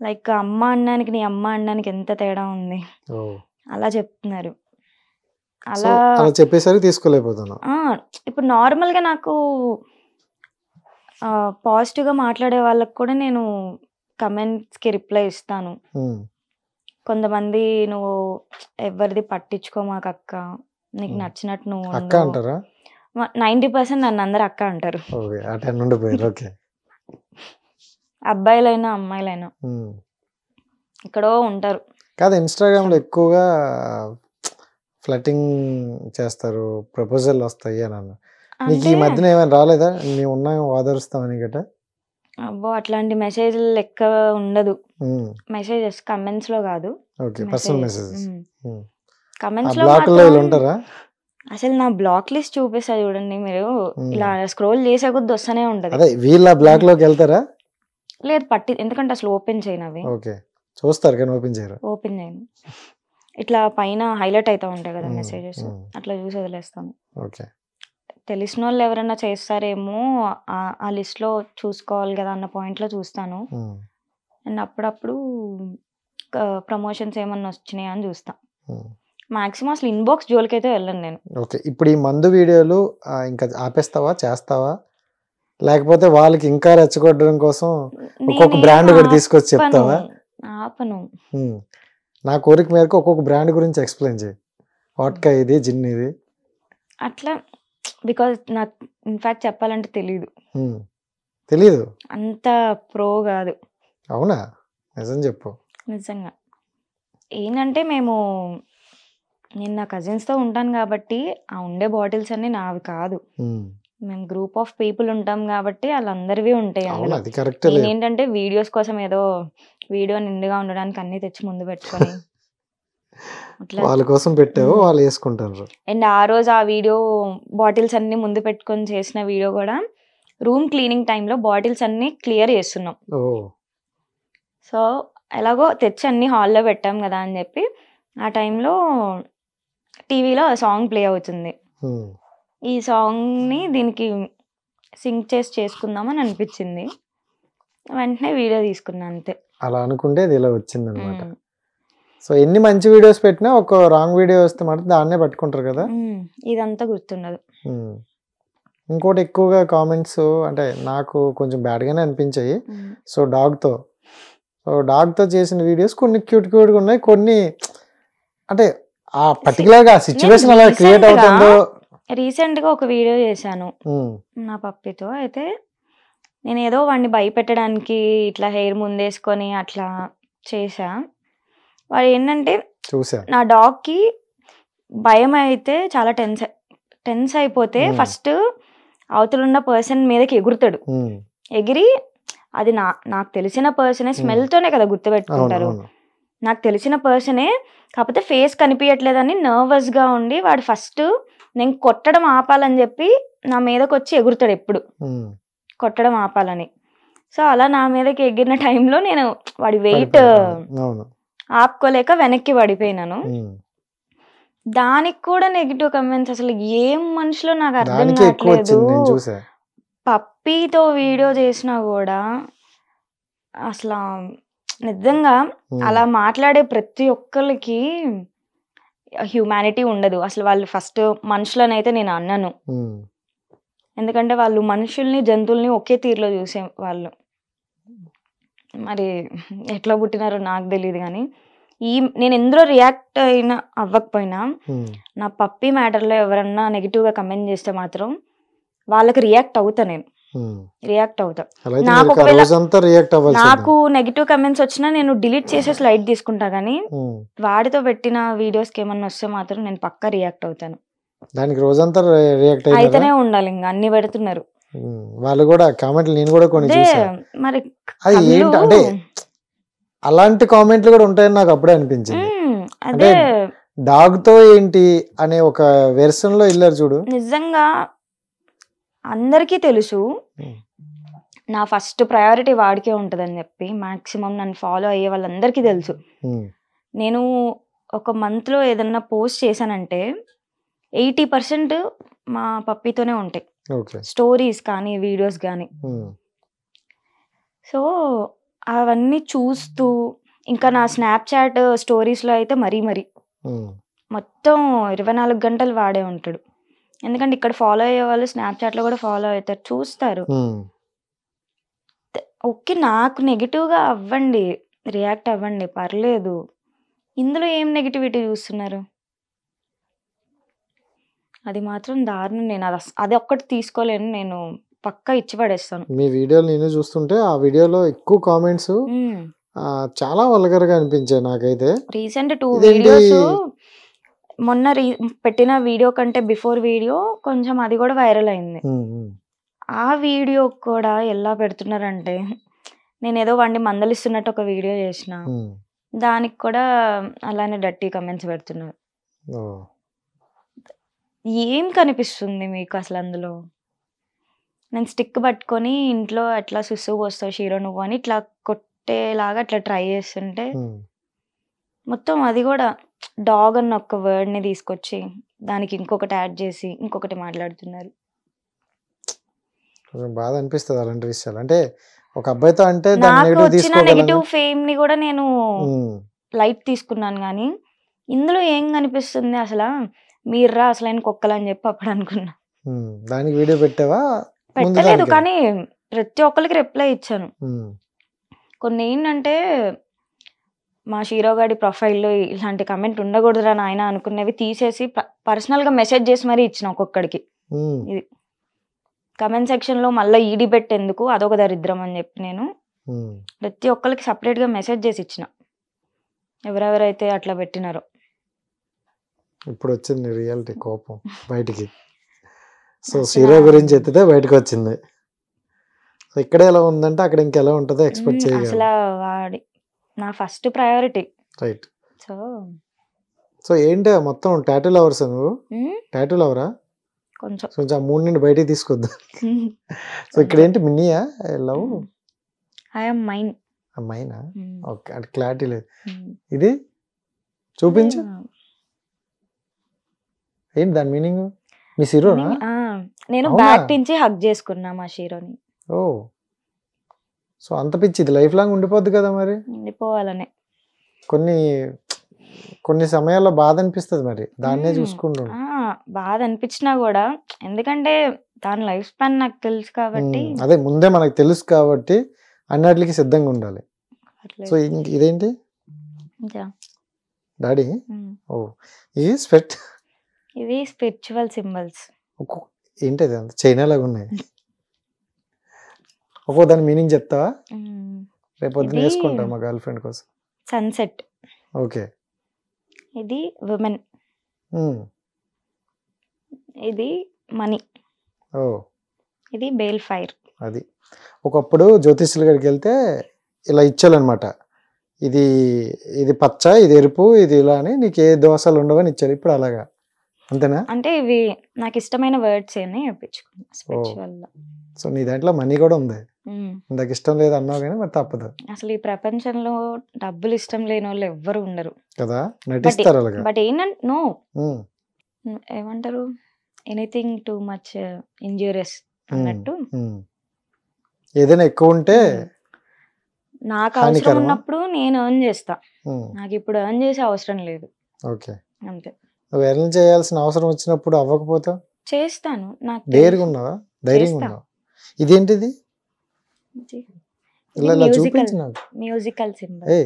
లైక్ అమ్మ అన్నానికి నీ అమ్మ అన్నానికి ఎంత తేడా ఉంది అలా చెప్తున్నారు అలా చెప్పేసరికి తీసుకోలేకపోతున్నా ఇప్పుడు నార్మల్గా నాకు పాజిటివ్గా మాట్లాడే వాళ్ళకి కూడా నేను కమెంట్స్కి రిప్లై ఇస్తాను కొంతమంది నువ్వు ఎవరిది పట్టించుకోమాక అక్క నీకు నచ్చినట్టు నువ్వు అక్క అంటారా నైన్టీ పర్సెంట్ నన్ను అందరు అక్క అంటారు అబ్బాయిలైనా అమ్మాయిలైనా ఎక్కడో ఉంటారు కాదు ఇన్స్టాగ్రామ్ లో ఎక్కువగా ఫ్లటింగ్ చేస్తారు ప్రపోజల్ వస్తాయి అని అన్న నీకు ఈ మధ్యన ఏమైనా రాలేదా నీ ఉన్నా ఆదరిస్తామని గట అబ్బో అట్లాంటి మెసేజ్ లెక్క ఉండదు మెసేజెస్ కమెంట్స్ లో కాదు ఓకే పర్సనల్ మెసేజెస్ కమెంట్స్ లో ఉంటారా అసలు నా బ్లాక్ లిస్ట్ చూపిస్తా చూడండి మీరు ఇలా స్క్రోల్ చేసే కొద్ది వస్తూనే ఉంటది అదే వీళ్ళ బ్లాక్ లోకి వెళ్తారా లేదు పట్టి ఎందుకంటే అసలు ఓపెన్ చేయను అవి ఓకే చూస్తారు కానీ ఓపెన్ చేయరు ఓపెన్ చేయను ఇట్లా పైన హైలైట్ అవుతా ఉంటాయి కదా మెసేజెస్ అట్లా చూసి వదిలేస్తాను ఓకే తెలిసిన వాళ్ళు ఎవరైనా చేస్తారేమో ఆ- లిస్ట్లో చూసుకోవాలి కదా అన్న పాయింట్లో చూస్తాను అండ్ అప్పుడప్పుడు ప్రమోషన్స్ ఏమన్నా వచ్చినాయా అని చూస్తాను మాక్సిమం అసలు ఇన్బాక్స్ అయితే వెళ్ళను నేను ఓకే ఇప్పుడు ఈ మందు వీడియోలు ఇంకా ఆపేస్తావా చేస్తావా లేకపోతే వాళ్ళకి ఇంకా రెచ్చగొట్టడం కోసం ఒక్కొక్క బ్రాండ్ కూడా తీసుకొచ్చి చెప్తావా ఆపను నా కోరిక మేరకు ఒక్కొక్క బ్రాండ్ గురించి ఎక్స్ప్లెయిన్ చేయి వాట్కా ఇది జిన్ ఇది అట్లా బికాస్ నాకు ఇన్ఫాక్ట్ చెప్పాలంటే తెలియదు తెలియదు అంత ప్రో కాదు అవునా నిజం చెప్పు నిజంగా ఏంటంటే మేము నేను నా కజిన్స్తో ఉంటాను కాబట్టి ఆ ఉండే బాటిల్స్ అన్ని నావి కాదు మేము గ్రూప్ ఆఫ్ పీపుల్ ఉంటాం కాబట్టి వాళ్ళందరివి ఉంటాయి ఏంటంటే వీడియోస్ కోసం ఏదో వీడియో నిండుగా ఉండడానికి అన్ని తెచ్చి ముందు పెట్టుకొని వాళ్ళ కోసం పెట్టావు వాళ్ళు వేసుకుంటారు అండ్ ఆ రోజు ఆ వీడియో బాటిల్స్ అన్ని ముందు పెట్టుకొని చేసిన వీడియో కూడా రూమ్ క్లీనింగ్ టైంలో బాటిల్స్ అన్ని క్లియర్ చేస్తున్నాం సో ఎలాగో తెచ్చి అన్ని హాల్లో పెట్టాం కదా అని చెప్పి ఆ టైంలో టీవీలో సాంగ్ ప్లే అవుతుంది ఈ సాంగ్ని దీనికి సింక్ చేసి చేసుకుందామని అనిపించింది వెంటనే వీడియో తీసుకున్నా అంతే అలా అనుకుంటే ఇలా వచ్చింది అనమాట సో ఎన్ని మంచి వీడియోస్ పెట్టినా ఒక రాంగ్ వీడియో వస్తే మాట దాన్నే పట్టుకుంటారు కదా ఇదంతా గుర్తుండదు ఇంకోటి ఎక్కువగా కామెంట్స్ అంటే నాకు కొంచెం బ్యాడ్గానే అనిపించాయి సో డాగ్తో సో డాగ్తో చేసిన వీడియోస్ కొన్ని క్యూట్ క్యూట్గా ఉన్నాయి కొన్ని అంటే ఆ పర్టికులర్గా సిచ్యువేషన్ అలా క్రియేట్ అవుతుందో రీసెంట్గా ఒక వీడియో చేశాను నా పప్పితో అయితే నేను ఏదో వాడిని భయపెట్టడానికి ఇట్లా హెయిర్ ముందేసుకొని అట్లా చేశాను వాడు ఏంటంటే నా డాగ్ కి భయం అయితే చాలా టెన్స్ టెన్స్ అయిపోతే ఫస్ట్ అవతలున్న పర్సన్ మీదకి ఎగురుతాడు ఎగిరి అది నా నాకు తెలిసిన పర్సనే స్మెల్తోనే కదా గుర్తు పెట్టుకుంటారు నాకు తెలిసిన పర్సనే కాకపోతే ఫేస్ కనిపించట్లేదని నర్వస్గా ఉండి వాడు ఫస్ట్ నేను కొట్టడం ఆపాలని చెప్పి నా మీదకి వచ్చి ఎగురుతాడు ఎప్పుడు కొట్టడం ఆపాలని సో అలా నా మీదకి ఎగిరిన టైంలో నేను వాడి వెయిట్ ఆపుకోలేక వెనక్కి పడిపోయినాను దానికి కూడా నెగిటివ్ కమెంట్స్ అసలు ఏం మనుషులో నాకు అర్థం కావట్లేదు పప్పీతో వీడియో చేసినా కూడా అసలు నిజంగా అలా మాట్లాడే ప్రతి ఒక్కరికి హ్యూమానిటీ ఉండదు అసలు వాళ్ళు ఫస్ట్ మనుషులనైతే నేను అన్నాను ఎందుకంటే వాళ్ళు మనుషుల్ని జంతువుల్ని ఒకే తీరులో చూసే వాళ్ళు మరి ఎట్లా పుట్టినారో నాకు తెలియదు కానీ ఈ నేను ఎందులో రియాక్ట్ అయినా అవ్వకపోయినా hmm. నా పప్పి మ్యాటర్లో ఎవరన్నా నెగిటివ్గా కమెంట్ చేస్తే మాత్రం వాళ్ళకి రియాక్ట్ అవుతా నేను రియాక్ట్ hmm. అవుతా నాకు నాకు నెగిటివ్ కమెంట్స్ వచ్చినా నేను డిలీట్ చేసే స్లైడ్ తీసుకుంటా కానీ hmm. వాడితో పెట్టిన వీడియోస్ కి ఏమన్నా వస్తే మాత్రం నేను పక్కా రియాక్ట్ అవుతాను దానికి రోజంతా రియాక్ట్ అయితేనే ఉండాలి ఇంకా అన్ని పెడుతున్నారు వాళ్ళు కూడా కామెంట్లు నేను కూడా కొన్ని మరి అది ఏంటి అంటే అలాంటి కామెంట్లు కూడా ఉంటాయని నాకు అప్పుడే అనిపించింది అంటే డాగ్ తో ఏంటి అనే ఒక వెర్షన్ లో వెళ్ళారు చూడు నిజంగా అందరికీ తెలుసు నా ఫస్ట్ ప్రయారిటీ వాడికే అని చెప్పి మాక్సిమం నన్ను ఫాలో అయ్యే వాళ్ళందరికీ తెలుసు నేను ఒక మంత్లో ఏదన్నా పోస్ట్ చేశానంటే ఎయిటీ పర్సెంట్ మా పప్పితోనే ఉంటాయి స్టోరీస్ కానీ వీడియోస్ కానీ సో అవన్నీ చూస్తూ ఇంకా నా స్నాప్చాట్ స్టోరీస్లో అయితే మరీ మరీ మొత్తం ఇరవై నాలుగు గంటలు వాడే ఉంటాడు ఎందుకంటే ఇక్కడ ఫాలో అయ్యే వాళ్ళు స్నాప్చాట్లో కూడా ఫాలో అవుతారు చూస్తారు ఓకే నాకు నెగిటివ్గా అవ్వండి రియాక్ట్ అవ్వండి పర్లేదు ఇందులో ఏం నెగిటివిటీ చూస్తున్నారు అది మాత్రం దారుణం నేను అది అది ఒక్కటి తీసుకోలేను నేను పక్కా ఇచ్చి పడేస్తాను మీ వీడియోలు నేను చూస్తుంటే ఆ వీడియోలో ఎక్కువ కామెంట్స్ చాలా వల్గర్ గా అనిపించాయి నాకైతే రీసెంట్ టూ వీడియోస్ మొన్న రీ- పెట్టిన వీడియో కంటే బిఫోర్ వీడియో కొంచెం అది కూడా వైరల్ అయింది ఆ వీడియో కూడా ఎలా పెడుతున్నారంటే నేను ఏదో వాడిని మందలిస్తున్నట్టు ఒక వీడియో చేసిన దానికి కూడా అలానే డట్టి కమెంట్స్ పెడుతున్నారు ఏం కనిపిస్తుంది మీకు అసలు అందులో నేను స్టిక్ పట్టుకొని ఇంట్లో అట్లా సుస్సు పోస్తావు షీరో నువ్వు అని ఇట్లా కొట్టేలాగా అట్లా ట్రై చేస్తుంటే మొత్తం అది కూడా డాగ్ అన్న ఒక వర్డ్ని తీసుకొచ్చి దానికి ఇంకొకటి యాడ్ చేసి ఇంకొకటి మాట్లాడుతున్నారు బాధ అనిపిస్తుంది అలాంటి విషయాలు అంటే ఒక అబ్బాయితో అంటే నాకు వచ్చిన నెగిటివ్ ఫేమ్ ని కూడా నేను లైట్ తీసుకున్నాను కానీ ఇందులో ఏం కనిపిస్తుంది అసలు మీరు రా అసలైన కుక్కలు అని చెప్పి అప్పుడు అనుకున్నా దానికి వీడియో పెట్టావా పెట్టలేదు కానీ ప్రతి ఒక్కరికి రిప్లై ఇచ్చాను కొన్ని ఏంటంటే మా షీరోగాడి ప్రొఫైల్లో ఇలాంటి కమెంట్ ఉండకూడదురా నాయన అనుకునేవి తీసేసి పర్సనల్గా మెసేజ్ చేసి మరీ ఇచ్చిన ఒక్కొక్కడికి ఇది కమెంట్ సెక్షన్లో మళ్ళీ ఈడీ పెట్టేందుకు అదొక దరిద్రం అని చెప్పి నేను ప్రతి ఒక్కరికి సపరేట్గా మెసేజ్ చేసి ఇచ్చిన ఎవరెవరైతే అట్లా పెట్టినారో ఇప్పుడు వచ్చింది రియాలిటీ కోపం బయటికి సో సీరో గురించి ఎత్తితే బయటకు వచ్చింది సో ఇక్కడ ఎలా ఉందంటే అక్కడ ఇంకెలా ఉంటుందో ఎక్స్పెక్ట్ చేయాలి నా first priority right so so ఏంటి మొత్తం టాటూ లవర్స్ నువ్వు టాటూ లవరా కొంచెం కొంచెం మూడు నుండి బయటికి తీసుకొద్దా సో ఇక్కడ ఏంటి మిన్నీయా లవ్ ఐ యామ్ మైన్ మైనా ఓకే అంటే క్లారిటీ లేదు ఇది చూపించు ఏంటి దాని మీనింగ్ మీ శిరోనా నేను బ్యాక్ నుంచి హగ్ చేసుకున్నా మా శిరోని ఓ సో అంత పిచ్చిది లైఫ్ లాంగ్ ఉండిపోద్ది కదా మరి ఉండిపోవాలనే కొన్ని కొన్ని సమయాల్లో బాధ అనిపిస్తుంది మరి దాన్నే చూసుకుంటూ బాధ అనిపించినా కూడా ఎందుకంటే దాని లైఫ్ స్పాన్ నాకు తెలుసు కాబట్టి అదే ముందే మనకు తెలుసు కాబట్టి అన్నిటికి సిద్ధంగా ఉండాలి సో ఇదేంటి డాడీ ఓ ఈ స్వెట్ ఇవి స్పిరిచువల్ సింబల్స్ ఏంటి అది చైనా లాగా ఉన్నాయి ఒక్కో దాని మీనింగ్ చెప్తావా రేపు పొద్దున వేసుకుంటాం మా గర్ల్ ఫ్రెండ్ కోసం సన్సెట్ ఓకే ఇది ఉమెన్ ఇది మనీ ఓ ఇది బేల్ ఫైర్ అది ఒకప్పుడు జ్యోతిష్యుల దగ్గరికి వెళ్తే ఇలా ఇచ్చాలన్నమాట ఇది ఇది పచ్చ ఇది ఎరుపు ఇది ఇలా అని నీకు ఏ దోషాలు ఉండవని ఇచ్చారు ఇప్పుడు అలాగా అంతేనా అంటే ఇవి నాకు ఇష్టమైన వర్డ్స్ ఏమీ చెప్పించుకున్నా సో నీ దాంట్లో మనీ కూడా ఉంది నాకు ఇష్టం లేదు అన్నావు కానీ మరి తప్పదు అసలు ఈ ప్రపంచంలో డబ్బులు ఇష్టం లేని వాళ్ళు ఎవ్వరు ఉండరు కదా నటిస్తారు బట్ ఏంటంటే నో ఏమంటారు ఎనీథింగ్ టు మచ్ ఇంజూరియస్ అన్నట్టు ఏదైనా ఎక్కువ ఉంటే నాకు అవసరం ఉన్నప్పుడు నేను ఎర్న్ చేస్తా నాకు ఇప్పుడు ఎర్న్ చేసే అవసరం లేదు ఓకే అంతే వైరల్ చేయాల్సిన అవసరం వచ్చినప్పుడు అవ్వకపోతే చేస్తాను నాకు డేర్గా ఉన్నావా ధైర్యంగా ఉన్నావా ఇదేంటిది ఇలా ఇలా మ్యూజికల్ సింబల్ ఏ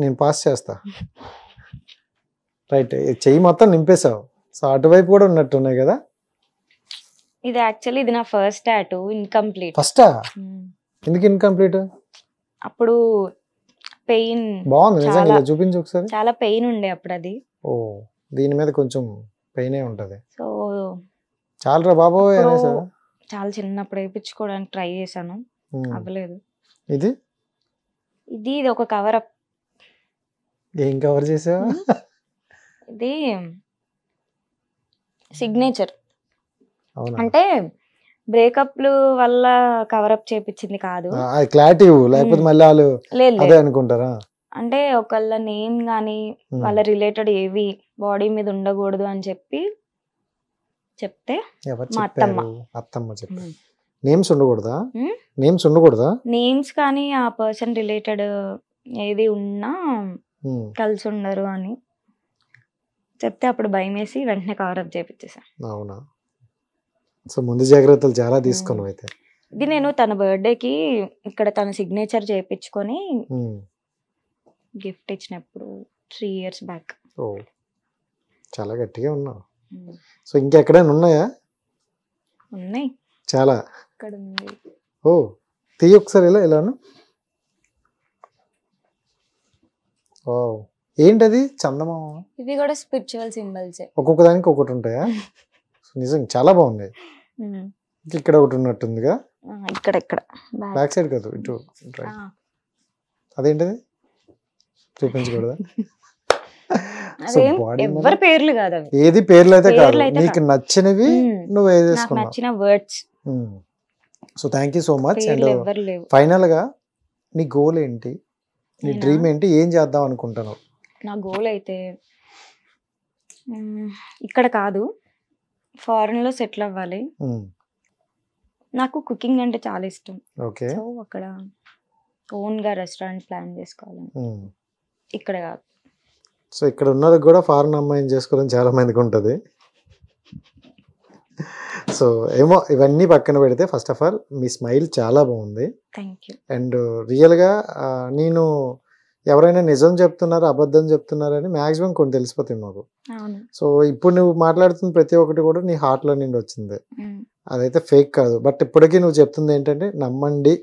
నేను పాస్ చేస్తా రైట్ చెయ్యి మొత్తం నింపేశావు సో అటువైపు కూడా ఉన్నట్టు ఉన్నాయి కదా ఇది యాక్చువల్లీ ఇది నా ఫస్ట్ టాటూ ఇన్కంప్లీట్ ఫస్టా ఎందుకు ఇన్కంప్లీట్ అప్పుడు పెయిన్ బాగుంది నిజంగా చూపించు ఒకసారి చాలా పెయిన్ ఉండే అప్పుడు అది ఓ దీని మీద కొంచెం పెయిన్ ఉంటుంది సో చాలా బాబు చాలా చిన్నప్పుడు వేయించుకోవడానికి ట్రై చేశాను అవ్వలేదు ఇది ఇది ఇది ఒక కవర్ అప్ ఏం కవర్ చేసావు ఇది సిగ్నేచర్ అంటే బ్రేకప్లు వల్ల కవర్ అప్ చేపించింది కాదు క్లారిటీ లేకపోతే మళ్ళీ వాళ్ళు అనుకుంటారా అంటే ఒకళ్ళ నేమ్ కానీ వాళ్ళ రిలేటెడ్ ఏవి బాడీ మీద ఉండకూడదు అని చెప్పి చెప్తే మా అత్తమ్మ అత్తమ్మ నేమ్స్ ఉండకూడదా నేమ్స్ ఉండకూడదా నేమ్స్ కానీ ఆ పర్సన్ రిలేటెడ్ ఏది ఉన్నా కలిసి ఉండరు అని చెప్తే అప్పుడు భయం వేసి వెంటనే కవరప్ చేపించేసా అవునా సో ముందు జాగ్రత్తలు చాలా తీసుకున్నాం అయితే ఇది నేను తన బర్త్డేకి ఇక్కడ తన సిగ్నేచర్ చేయించుకొని గిఫ్ట్ ఇచ్చినప్పుడు త్రీ ఇయర్స్ బ్యాక్ ఓ చాలా గట్టిగా ఉన్నావు సో ఇంకెక్కడైనా ఉన్నాయా ఉన్నాయి చాలా ఇక్కడ ఉంది ఓ తీయ ఒకసారి ఇలా ఇలాను ఓ ఏంటది చందమామ ఇది కూడా స్పిరిచువల్ సింబల్స్ ఒక్కొక్క దానికి ఒకటి ఉంటాయా నిజం చాలా బాగుంది ఇక్కడ ఒకటి ఉన్నట్టుందిగా ఇక్కడ ఇక్కడ బ్యాక్ సైడ్ కాదు ఇటు అదేంటిది చూపించకూడదా ఎవరి పేర్లు కాదు ఏది పేర్లు అయితే కాదు నీకు నచ్చినవి నువ్వు ఏదేసుకున్నావు నచ్చిన words so thank you so much and final గా నీ గోల్ ఏంటి నీ డ్రీమ్ ఏంటి ఏం చేద్దాం అనుకుంటున్నావు నా గోల్ అయితే ఇక్కడ కాదు ఫారెన్ లో సెటిల్ అవ్వాలి నాకు కుకింగ్ అంటే చాలా ఇష్టం ఓకే సో అక్కడ ఓన్ గా రెస్టారెంట్ ప్లాన్ చేసుకోవాలి ఇక్కడ కాదు సో ఇక్కడ ఉన్నది కూడా ఫారెన్ అమ్మాయిని చేసుకోవడం చాలా మందికి ఉంటుంది సో ఏమో ఇవన్నీ పక్కన పెడితే ఫస్ట్ ఆఫ్ ఆల్ మీ స్మైల్ చాలా బాగుంది అండ్ రియల్గా నేను ఎవరైనా నిజం చెప్తున్నారు అబద్ధం చెప్తున్నారని మాక్సిమం కొన్ని తెలిసిపోతుంది మాకు సో ఇప్పుడు నువ్వు మాట్లాడుతున్న ప్రతి ఒక్కటి కూడా నీ హార్ట్లో నుండి వచ్చింది అదైతే ఫేక్ కాదు బట్ ఇప్పటికీ నువ్వు చెప్తుంది ఏంటంటే నమ్మండి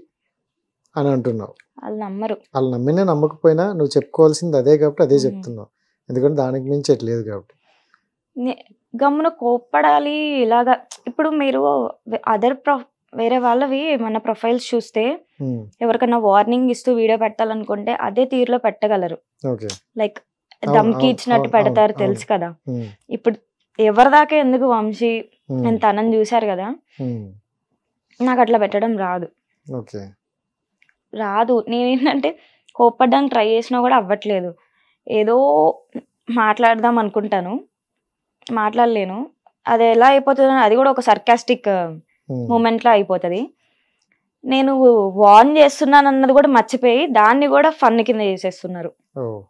అని అంటున్నావు వాళ్ళు నమ్మరు వాళ్ళు నమ్మినే నమ్మకపోయినా నువ్వు చెప్పుకోవాల్సింది అదే కాబట్టి అదే చెప్తున్నావు ఎందుకంటే దానికి మించి ఎట్లేదు కాబట్టి గమ్మున కోప్పడాలి ఇలాగా ఇప్పుడు మీరు అదర్ ప్రొ వేరే వాళ్ళవి మన ప్రొఫైల్స్ చూస్తే ఎవరికైనా వార్నింగ్ ఇస్తూ వీడియో పెట్టాలనుకుంటే అదే తీరులో పెట్టగలరు లైక్ దమ్కి ఇచ్చినట్టు పెడతారు తెలుసు కదా ఇప్పుడు ఎవరి దాకా ఎందుకు వంశీ నేను తనని చూశారు కదా నాకు అట్లా పెట్టడం రాదు రాదు నేను ఏంటంటే కోప్పడ్డానికి ట్రై చేసినా కూడా అవ్వట్లేదు ఏదో మాట్లాడదాం అనుకుంటాను మాట్లాడలేను అది ఎలా అయిపోతుంది అది కూడా ఒక సర్కాస్టిక్ మూమెంట్లో అయిపోతుంది నేను వార్న్ చేస్తున్నాను అన్నది కూడా మర్చిపోయి దాన్ని కూడా ఫన్ కింద చేసేస్తున్నారు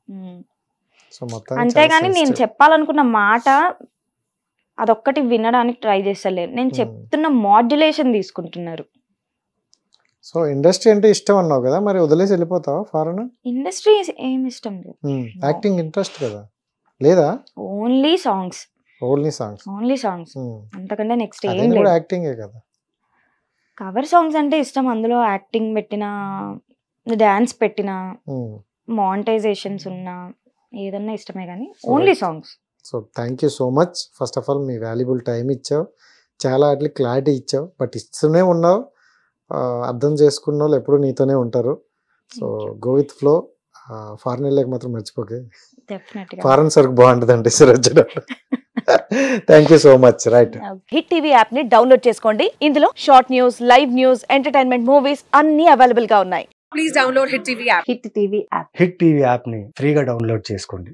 hmm. అంతేగాని నేను చెప్పాలనుకున్న మాట అదొక్కటి వినడానికి ట్రై చేస్తలేదు నేను hmm. చెప్తున్న మాడ్యులేషన్ తీసుకుంటున్నారు సో ఇండస్ట్రీ అంటే ఇష్టం అన్నావు కదా మరి వదిలేసి వెళ్ళిపోతావా ఫారెన్ ఇండస్ట్రీ ఏం ఇష్టం లేదు యాక్టింగ్ ఇంట్రెస్ట్ కదా లేదా only songs only songs only songs అంతకంటే నెక్స్ట్ ఏం లేదు యాక్టింగే కదా కవర్ సాంగ్స్ అంటే ఇష్టం అందులో యాక్టింగ్ పెట్టిన డాన్స్ పెట్టిన మానిటైజేషన్స్ ఉన్నా ఏదన్నా ఇష్టమే కానీ only songs so thank you so much first of all మీ వాల్యుబుల్ టైం ఇచ్చావు చాలా అట్లా క్లారిటీ ఇచ్చావు బట్ ఇస్తూనే ఉన్నావు అర్థం చేసుకున్న వాళ్ళు ఎప్పుడు నీతోనే ఉంటారు so go with flow foreign వెళ్ళాక మాత్రం మర్చిపోకే ఫారెన్ బాగుంటుంది బాగుంటుందండి sir thank you so much right hit TV app ని డౌన్లోడ్ చేసుకోండి ఇందులో short news live news entertainment movies అన్ని అవైలబుల్ గా ఉన్నాయి please download hit TV app hit TV app hit TV app ని ఫ్రీగా డౌన్లోడ్ చేసుకోండి